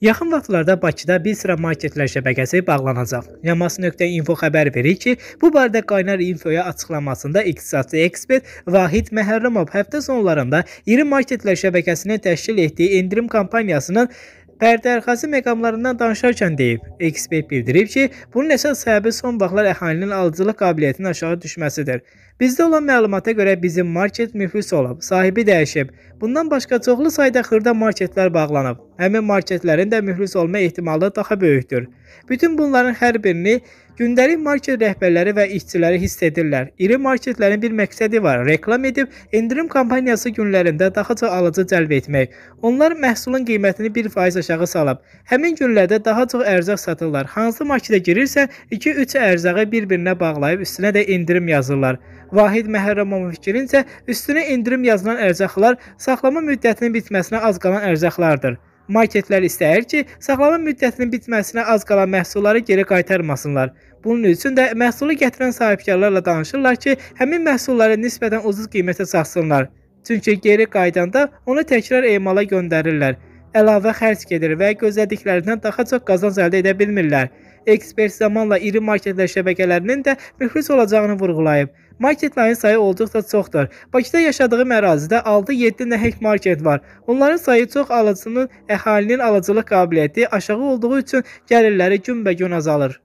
Yaxın vaxtlarda Bakıda bir sıra marketlər şəbəkəsi bağlanacaq. Yamas.info xəbər verir ki, bu barədə Qaynar Infoya açıqlamasında iqtisadi ekspert Vahid Məhərrəmov həftə sonlarında iri marketlər şəbəkəsini təşkil etdiyi endirim kampaniyasının pərdəarxası məqamlarından danışarkən deyib. Ekspert bildirib ki, bunun əsas səbəbi son vaxtlar əhalinin alıcılıq qabiliyyətinin aşağı düşməsidir. Bizdə olan məlumata görə bizim market müflis olub, sahibi dəyişib. Bundan başqa çoxlu sayda xırda marketlər bağlanıb həmin marketlərin də müflis olma ehtimalı daha böyükdür. Bütün bunların hər birini gündəlik market rəhbərləri və işçiləri hiss edirlər. İri marketlərin bir məqsədi var: reklam edib endirim kampaniyası günlərində daha çox alıcı cəlb etmək. Onlar məhsulun qiymətini 1% aşağı salıb, həmin günlərdə daha çox ərzaq satırlar. Hansı marketə girirsə, 2-3 ərzağı bir-birinə bağlayıb üstünə də endirim yazırlar. Vahid Məhərrəmovun fikrincə, üstünə endirim yazılan ərzaqlar saxlama müddətinin bitməsinə az qalan ərzaqlardır. Marketlər istəyir ki, saxlama müddətinin bitməsinə az qalan məhsulları geri qaytarmasınlar. Bunun üçün də məhsulu gətirən sahibkarlarla danışırlar ki, həmin məhsulları nisbətən ucuz qiymətə satsınlar. Çünki geri qaydanda onu təkrar emala göndərirlər. Əlavə xərc gedir və gözlədiklərindən daha çox qazanc əldə edə bilmirlər. Ekspert zamanla iri marketlər şəbəkələrinin də müflis olacağını vurğulayıb. Marketlərin sayı olduqca çoxdur. Bakıda yaşadığım ərazidə 6-7 nəhəng market var. Onların sayı çox alıcının əhalinin alıcılıq qabiliyyəti aşağı olduğu üçün gəlirləri günbəgün azalır.